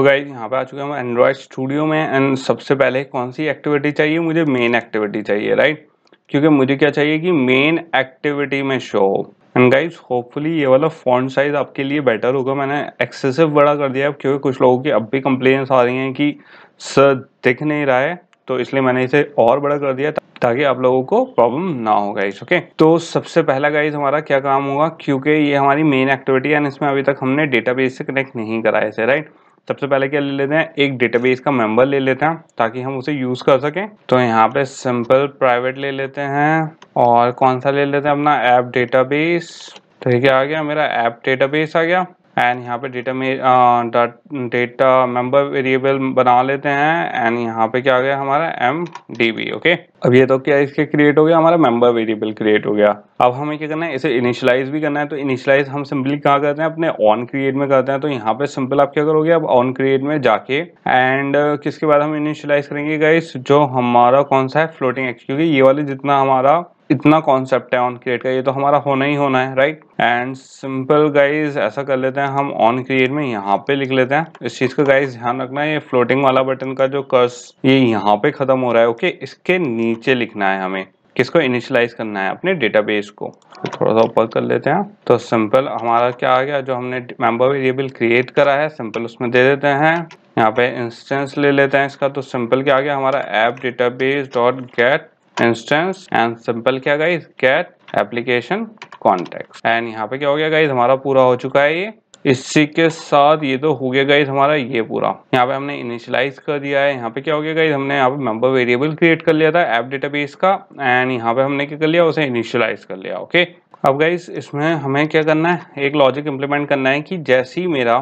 तो गाइज यहाँ पे आ चुके हम एंड्रॉयड स्टूडियो में एंड सबसे पहले कौन सी एक्टिविटी चाहिए मुझे मेन एक्टिविटी चाहिए राइट क्योंकि मुझे क्या चाहिए कि मेन एक्टिविटी में शो एंड गाइज होपफुली ये वाला फॉन्ट साइज आपके लिए बेटर होगा मैंने एक्सेसिव बड़ा कर दिया क्योंकि कुछ लोगों की अब भी कंप्लेन्स आ रही हैं कि सर दिख नहीं रहा है तो इसलिए मैंने इसे और बड़ा कर दिया ताकि आप लोगों को प्रॉब्लम ना हो गाइज ओके तो सबसे पहला गाइज हमारा क्या काम होगा क्योंकि ये हमारी मेन एक्टिविटी है एंड इसमें अभी तक हमने डेटाबेस से कनेक्ट नहीं करा इसे राइट right? सबसे पहले क्या ले लेते हैं एक डेटाबेस का मेंबर ले लेते हैं ताकि हम उसे यूज़ कर सकें तो यहाँ पे सिंपल प्राइवेट ले लेते हैं और कौन सा ले लेते हैं अपना ऐप डेटाबेस तो ये क्या आ गया मेरा ऐप डेटाबेस आ गया एंड यहाँ पे डेटा में डेटा मेंबर वेरिएबल बना लेते हैं एंड यहाँ पे क्या आ गया हमारा एम डी बी ओके अब ये तो क्या इसके क्रिएट हो गया हमारा मेंबर वेरिएबल क्रिएट हो गया अब हमें क्या करना है इसे इनिशलाइज भी करना है तो इनिशलाइज हम सिंपली कहाँ करते हैं अपने ऑन क्रिएट में करते हैं तो यहाँ पे सिंपल आप क्या करोगे अब ऑन क्रिएट में जाके एंड uh, किसके बाद हम इनिशलाइज करेंगे गाइस जो हमारा कौन सा है फ्लोटिंग एक्स क्योंकि ये वाले जितना हमारा इतना कॉन्सेप्ट है ऑन क्रिएट का ये तो हमारा होना ही होना है राइट एंड सिंपल गाइज ऐसा कर लेते हैं हम ऑन क्रिएट में यहाँ पे लिख लेते हैं इस चीज़ का गाइज ध्यान रखना है ये फ्लोटिंग वाला बटन का जो कर्स ये यहाँ पे खत्म हो रहा है ओके okay? इसके नीचे लिखना है हमें किसको इनिशियलाइज करना है अपने डेटाबेस को थोड़ा सा ऊपर कर लेते हैं तो सिंपल हमारा क्या आ गया जो हमने मेंबर वेरिएबल क्रिएट करा है सिंपल उसमें दे देते हैं यहाँ पे इंस्टेंस ले लेते हैं इसका तो सिंपल क्या आ गया हमारा app database dot get instance and simple क्या guys get application context and यहाँ पे क्या हो गया गाइज हमारा पूरा हो चुका है ये इसी के साथ ये तो हो गया गाइज हमारा ये पूरा यहाँ पे हमने इनिशियलाइज कर दिया है यहाँ पे क्या हो गया गाइज हमने यहाँ पे मेंबर वेरिएबल क्रिएट कर लिया था एप डेटाबेस का एंड यहाँ पे हमने क्या कर लिया उसे इनिशियलाइज कर लिया ओके अब गाइज इसमें हमें क्या करना है एक लॉजिक इम्प्लीमेंट करना है कि जैसी मेरा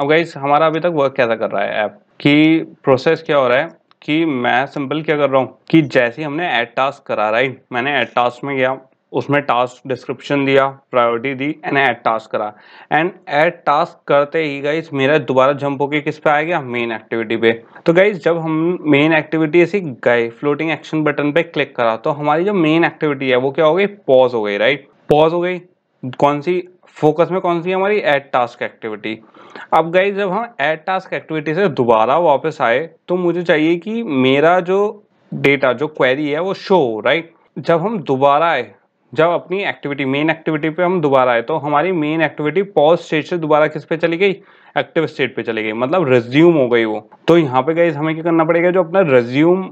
अब गाइज हमारा अभी तक वर्क कैसा कर रहा है ऐप की प्रोसेस क्या हो रहा है कि मैं सिंपल क्या कर रहा हूँ कि जैसे हमने एड टास्क करा राइट मैंने एड टास्क में गया उसमें टास्क डिस्क्रिप्शन दिया प्रायोरिटी दी एंड एड टास्क करा एंड एड टास्क करते ही गाइज मेरा दोबारा जंप होके किस पे आ गया मेन एक्टिविटी पे तो गाइज जब हम मेन एक्टिविटी ऐसी गए फ्लोटिंग एक्शन बटन पे क्लिक करा तो हमारी जो मेन एक्टिविटी है वो क्या हो गई पॉज हो गई राइट पॉज हो गई कौन सी फोकस में कौन सी है हमारी एड टास्क एक्टिविटी अब गई जब हम एड टास्क एक्टिविटी से दोबारा वापस आए तो मुझे चाहिए कि मेरा जो डेटा जो क्वेरी है वो शो हो राइट जब हम दोबारा आए जब अपनी एक्टिविटी मेन एक्टिविटी पे हम दोबारा आए तो हमारी मेन एक्टिविटी पॉज स्टेट से दोबारा किस पे चली गई एक्टिव स्टेट पे चली गई मतलब रिज्यूम हो गई वो तो यहाँ पे गई हमें क्या करना पड़ेगा जो अपना रिज्यूम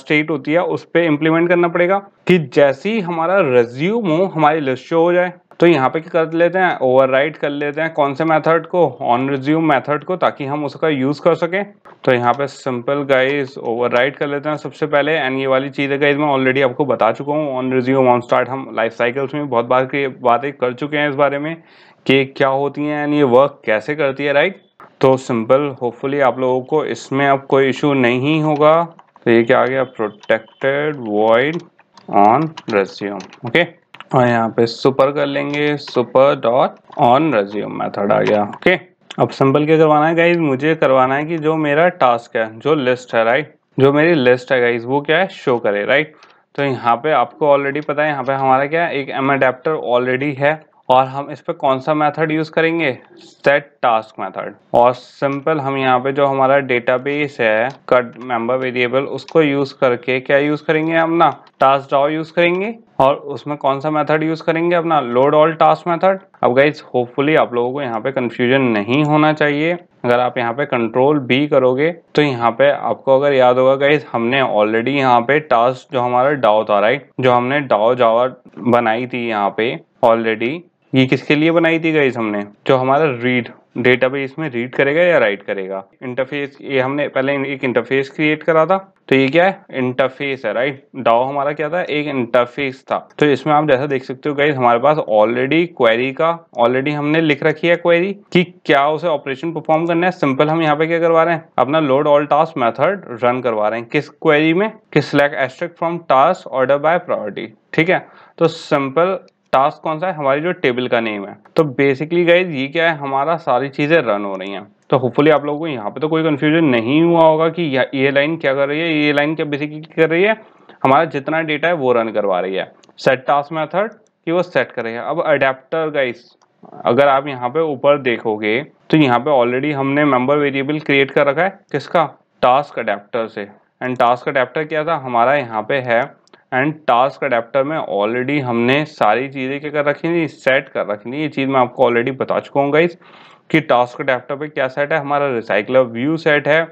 स्टेट होती है उस पर इम्प्लीमेंट करना पड़ेगा कि जैसे ही हमारा रेज्यूम हो हमारी लिस्ट शो हो जाए तो यहाँ पे क्या कर लेते हैं ओवरराइड कर लेते हैं कौन से मेथड को ऑन रिज्यूम मेथड को ताकि हम उसका यूज़ कर सकें तो यहाँ पे सिंपल गाइज ओवरराइड कर लेते हैं सबसे पहले एंड ये वाली चीज़ है गाइज मैं ऑलरेडी आपको बता चुका हूँ ऑन रिज्यूम ऑन स्टार्ट हम लाइफ साइकिल्स में बहुत बार की बातें कर चुके हैं इस बारे में कि क्या होती हैं एंड ये वर्क कैसे करती है राइट तो सिंपल होपफुली आप लोगों को इसमें अब कोई इशू नहीं होगा तो ये क्या आ गया protected void on resume okay और हाँ, यहाँ पे सुपर कर लेंगे super dot on resume method आ गया ओके अब सिंपल क्या करवाना है गाइज मुझे करवाना है कि जो मेरा टास्क है जो लिस्ट है राइट जो मेरी लिस्ट है गाइज वो क्या है शो करे राइट तो यहाँ पे आपको ऑलरेडी पता है यहाँ पे हमारा क्या है एक एम अडेप्टर ऑलरेडी है और हम इस पर कौन सा मेथड यूज़ करेंगे सेट टास्क मेथड और सिंपल हम यहाँ पे जो हमारा डेटाबेस है कट मेंबर वेरिएबल उसको यूज़ करके क्या यूज़ करेंगे हम ना टास्क ड्रॉ यूज़ करेंगे और उसमें कौन सा मेथड यूज़ करेंगे अपना लोड ऑल टास्क मेथड अब गाइज होपफुली आप लोगों को यहाँ पे कन्फ्यूजन नहीं होना चाहिए अगर आप यहाँ पे कंट्रोल बी करोगे तो यहाँ पे आपको अगर याद होगा गाइज हमने ऑलरेडी यहाँ पे टास्क जो हमारा डाओ था राइट जो हमने डाओ जावर बनाई थी यहाँ पे ऑलरेडी ये किसके लिए बनाई थी गई हमने जो हमारा रीड डेटाबेस में रीड करेगा या राइट करेगा इंटरफेस ये हमने पहले एक इंटरफेस क्रिएट करा था तो ये क्या है इंटरफेस है राइट डाओ हमारा क्या था एक इंटरफेस था तो इसमें आप जैसा देख सकते हो गाइज हमारे पास ऑलरेडी क्वेरी का ऑलरेडी हमने लिख रखी है क्वेरी कि क्या उसे ऑपरेशन परफॉर्म करना है सिंपल हम यहाँ पे क्या करवा रहे हैं अपना load all task method run करवा रहे हैं किस क्वेरी में किस लैक asterisk from task order by priority ठीक है तो सिंपल टास्क कौन सा है हमारी जो टेबल का नेम है तो बेसिकली गाइज ये क्या है हमारा सारी चीज़ें रन हो रही हैं तो होपफुली आप लोगों को यहाँ पे तो कोई कन्फ्यूजन नहीं हुआ होगा कि ये लाइन क्या कर रही है ये लाइन क्या बेसिकली कर रही है हमारा जितना डेटा है वो रन करवा रही है सेट टास्क मेथड कि वो सेट कर रही है अब अडेप्टर गाइस अगर आप यहाँ पे ऊपर देखोगे तो यहाँ पे ऑलरेडी हमने मेंबर वेरिएबल क्रिएट कर रखा है किसका टास्क अडेप्टर से एंड टास्क अडेप्टर क्या था हमारा यहाँ पे है एंड टास्क अडेप्टर में ऑलरेडी हमने सारी चीज़ें क्या कर रखी थी सेट कर रखी थी ये चीज़ मैं आपको ऑलरेडी बता चुका हूँ गाइज कि टास्क अडेप्टर पे क्या सेट है हमारा रिसाइकलर व्यू सेट है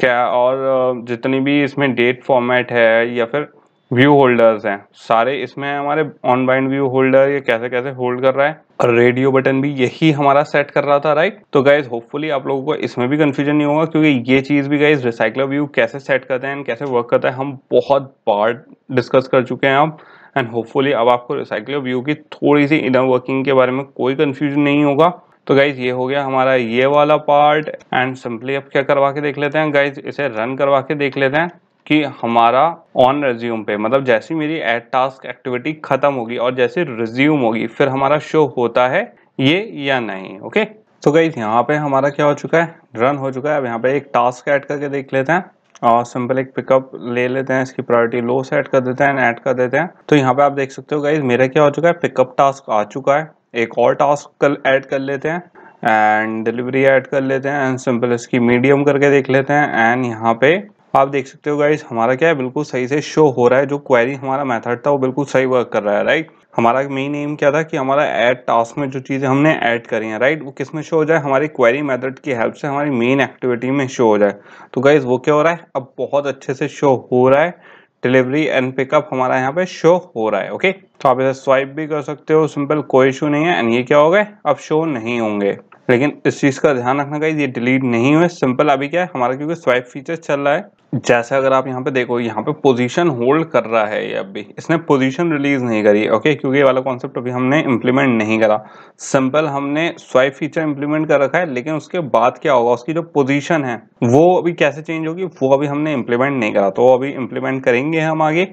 क्या और जितनी भी इसमें डेट फॉर्मेट है या फिर व्यू होल्डर्स हैं सारे इसमें हमारे ऑन बाइंड व्यू होल्डर ये कैसे कैसे होल्ड कर रहा है और रेडियो बटन भी यही हमारा सेट कर रहा था राइट तो गाइज होपफुली आप लोगों को इसमें भी कन्फ्यूजन नहीं होगा क्योंकि ये चीज़ भी गाइज रिसाइकल व्यू कैसे सेट करते हैं कैसे वर्क करता है हम बहुत बार डिस्कस कर चुके हैं आप एंड होपफुली अब आपको रिसाइकल व्यू की थोड़ी सी इनर वर्किंग के बारे में कोई कन्फ्यूजन नहीं होगा तो गाइज ये हो गया हमारा ये वाला पार्ट एंड सिंपली अब क्या करवा के देख लेते हैं गाइज इसे रन करवा के देख लेते हैं कि हमारा ऑन रेज्यूम पे मतलब जैसी मेरी एड टास्क एक्टिविटी खत्म होगी और जैसे रिज्यूम होगी फिर हमारा शो होता है ये या नहीं ओके तो गई यहाँ पे हमारा क्या हो चुका है रन हो चुका है अब यहाँ पे एक टास्क ऐड करके देख लेते हैं और सिंपल एक पिकअप ले लेते हैं इसकी प्रायोरिटी लो से ऐड कर देते हैं ऐड कर देते हैं तो यहाँ पे आप देख सकते हो गाइज मेरा क्या हो चुका है पिकअप टास्क आ चुका है एक और टास्क कल ऐड कर लेते हैं एंड डिलीवरी ऐड कर लेते हैं एंड सिंपल इसकी मीडियम करके देख लेते हैं एंड यहाँ पे आप देख सकते हो गाइज हमारा क्या है बिल्कुल सही से शो हो रहा है जो क्वेरी हमारा मेथड था वो बिल्कुल सही वर्क कर रहा है राइट हमारा मेन एम क्या था कि हमारा ऐड टास्क में जो चीज़ें हमने ऐड करी हैं राइट वो किस में शो हो जाए हमारी क्वेरी मेथड की हेल्प से हमारी मेन एक्टिविटी में शो हो जाए तो गाइज वो क्या हो रहा है अब बहुत अच्छे से शो हो रहा है डिलीवरी एंड पिकअप हमारा यहाँ पे शो हो रहा है ओके तो आप इसे स्वाइप भी कर सकते हो सिंपल कोई इशू नहीं है एंड ये क्या हो गए अब शो नहीं होंगे लेकिन इस चीज़ का ध्यान रखना का ये डिलीट नहीं हुए सिंपल अभी क्या है हमारा क्योंकि स्वाइप फीचर चल रहा है जैसे अगर आप यहाँ पे देखो यहाँ पे पोजीशन होल्ड कर रहा है ये अभी इसने पोजीशन रिलीज नहीं करी ओके क्योंकि ये वाला कॉन्सेप्ट अभी हमने इम्प्लीमेंट नहीं करा सिंपल हमने स्वाइप फीचर इम्प्लीमेंट कर रखा है लेकिन उसके बाद क्या होगा उसकी जो पोजीशन है वो अभी कैसे चेंज होगी वो अभी हमने इम्प्लीमेंट नहीं करा तो अभी इम्प्लीमेंट करेंगे हम आगे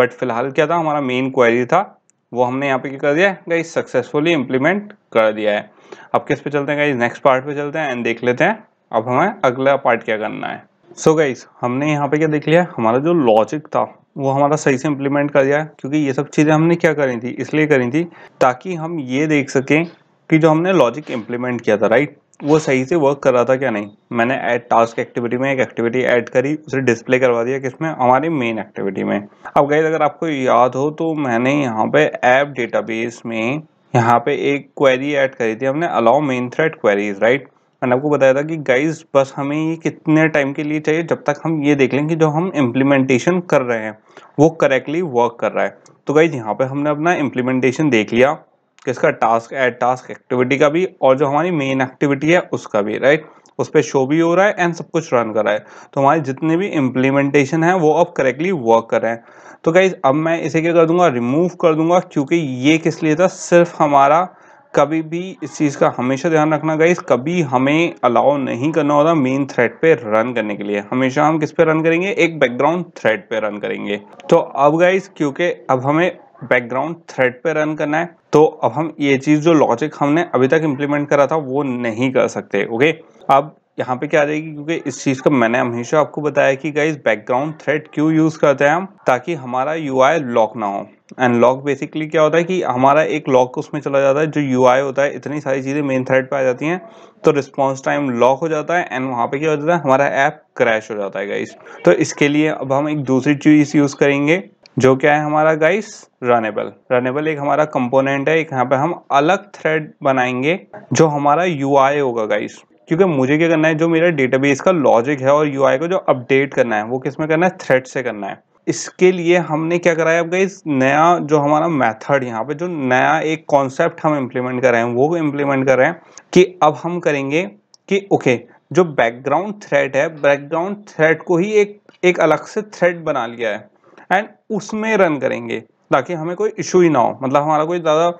बट फिलहाल क्या था हमारा मेन क्वारी था वो हमने यहाँ पे क्या कर दिया है सक्सेसफुली इम्प्लीमेंट कर दिया है अब किस पे चलते हैं गाइज नेक्स्ट पार्ट पे चलते हैं एंड देख लेते हैं अब हमें अगला पार्ट क्या करना है सो so गाइज हमने यहाँ पे क्या देख लिया हमारा जो लॉजिक था वो हमारा सही से इम्प्लीमेंट कर दिया क्योंकि ये सब चीज़ें हमने क्या करी थी इसलिए करी थी ताकि हम ये देख सकें कि जो हमने लॉजिक इम्प्लीमेंट किया था राइट वो सही से वर्क कर रहा था क्या नहीं मैंने ऐड टास्क एक्टिविटी में एक एक्टिविटी ऐड करी उसे डिस्प्ले करवा दिया किसमें हमारी मेन एक्टिविटी में अब गाइज अगर आपको याद हो तो मैंने यहाँ पे ऐप डेटाबेस में यहाँ पे एक क्वेरी ऐड करी थी हमने allow main thread queries right मैंने आपको बताया था कि गाइज बस हमें ये कितने टाइम के लिए चाहिए जब तक हम ये देख लें कि जो हम इम्प्लीमेंटेशन कर रहे हैं वो करेक्टली वर्क कर रहा है तो गाइज यहाँ पे हमने अपना इम्प्लीमेंटेशन देख लिया किसका टास्क एड टास्क एक्टिविटी का भी और जो हमारी मेन एक्टिविटी है उसका भी राइट right? उस पर शो भी हो रहा है एंड सब कुछ रन कर रहा है तो हमारे जितने भी इम्प्लीमेंटेशन है वो अब करेक्टली वर्क कर रहे हैं तो गाइज अब मैं इसे क्या कर दूंगा रिमूव कर दूंगा क्योंकि ये किस लिए था सिर्फ हमारा कभी भी इस चीज़ का हमेशा ध्यान रखना गाइज कभी हमें अलाउ नहीं करना होता मेन थ्रेड पे रन करने के लिए हमेशा हम किस पे रन करेंगे एक बैकग्राउंड थ्रेड पे रन करेंगे तो अब गाइज क्योंकि अब हमें बैकग्राउंड थ्रेड पे रन करना है तो अब हम ये चीज़ जो लॉजिक हमने अभी तक इम्प्लीमेंट करा था वो नहीं कर सकते ओके अब यहाँ पे क्या आ जाएगी क्योंकि इस चीज़ का मैंने हमेशा आपको बताया कि गाइज बैकग्राउंड थ्रेड क्यों यूज़ करते हैं हम ताकि हमारा यू लॉक ना हो एंड लॉक बेसिकली क्या होता है कि हमारा एक लॉक उसमें चला जाता है जो यू होता है इतनी सारी चीज़ें मेन थ्रेड पे आ जाती हैं तो रिस्पॉन्स टाइम लॉक हो जाता है एंड वहाँ पे क्या हो जाता है हमारा ऐप क्रैश हो जाता है गाइज तो इसके लिए अब हम एक दूसरी चीज़ यूज़ करेंगे जो क्या है हमारा गाइस रनेबल रनेबल एक हमारा कंपोनेंट है एक यहाँ पे हम अलग थ्रेड बनाएंगे जो हमारा यू होगा गाइस क्योंकि मुझे क्या करना है जो मेरा डेटाबेस का लॉजिक है और यू को जो अपडेट करना है वो किसमें करना है थ्रेड से करना है इसके लिए हमने क्या करा है अब गाइस नया जो हमारा मेथड यहाँ पे जो नया एक कॉन्सेप्ट हम इम्प्लीमेंट कर रहे हैं वो इम्प्लीमेंट कर रहे हैं कि अब हम करेंगे कि ओके जो बैकग्राउंड थ्रेड है बैकग्राउंड थ्रेड को ही एक एक अलग से थ्रेड बना लिया है एंड उसमें रन करेंगे ताकि हमें कोई इशू ही ना हो मतलब हमारा कोई ज़्यादा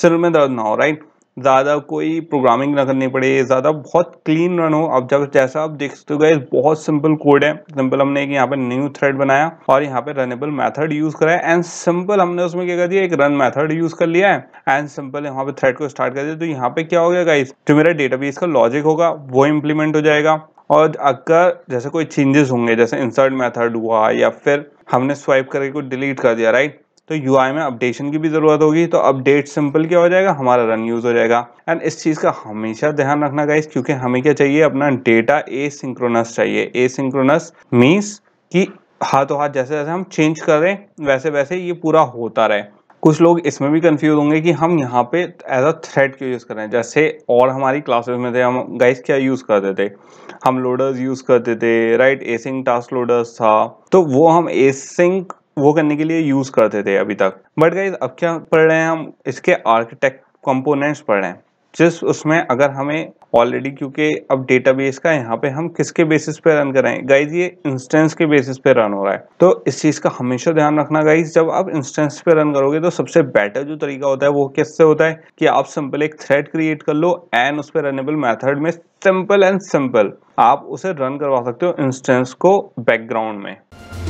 सिर में दर्द ना हो राइट ज़्यादा कोई प्रोग्रामिंग ना करनी पड़े ज़्यादा बहुत क्लीन रन हो अब जब जैसा आप देख सकते हो गए बहुत सिंपल कोड है सिंपल हमने एक यहाँ पे न्यू थ्रेड बनाया और यहाँ पे रनेबल मेथड यूज़ कराया एंड सिंपल हमने उसमें क्या कर दिया एक रन मेथड यूज़ कर लिया है एंड सिंपल यहाँ पे थ्रेड को स्टार्ट कर दिया तो यहाँ पे क्या हो गया गाइज जो मेरा बेस का लॉजिक होगा वो इम्प्लीमेंट हो जाएगा और अगर जैसे कोई चेंजेस होंगे जैसे इंसर्ट मेथड हुआ या फिर हमने स्वाइप करके कुछ डिलीट कर दिया राइट तो यू में अपडेशन की भी ज़रूरत होगी तो अपडेट सिंपल क्या हो जाएगा हमारा रन यूज़ हो जाएगा एंड इस चीज़ का हमेशा ध्यान रखना गाइस क्योंकि हमें क्या चाहिए अपना डेटा ए सिंक्रोनस चाहिए ए सिंक्रोनस मीन्स कि हाथों हाथ जैसे जैसे हम चेंज कर रहे हैं वैसे वैसे ये पूरा होता रहे कुछ लोग इसमें भी कंफ्यूज होंगे कि हम यहाँ पे एज अ थ्रेड क्यों यूज़ कर रहे हैं जैसे और हमारी क्लासेस में थे हम गाइस क्या यूज़ करते थे हम लोडर्स यूज़ करते थे राइट एसिंग टास्क लोडर्स था तो वो हम एसिंग वो करने के लिए यूज़ करते थे अभी तक बट गाइज अब क्या पढ़ रहे हैं हम इसके आर्किटेक्ट कंपोनेंट्स पढ़ रहे हैं जिस उसमें अगर हमें ऑलरेडी क्योंकि अब डेटाबेस का यहाँ पे हम किसके बेसिस पे रन कराएं गाइज ये इंस्टेंस के बेसिस पे रन हो रहा है तो इस चीज़ का हमेशा ध्यान रखना गाइज जब आप इंस्टेंस पे रन करोगे तो सबसे बेटर जो तरीका होता है वो किससे होता है कि आप सिंपल एक थ्रेड क्रिएट कर लो एंड उस पर रनेबल मैथड में सिंपल एंड सिंपल आप उसे रन करवा सकते हो इंस्टेंस को बैकग्राउंड में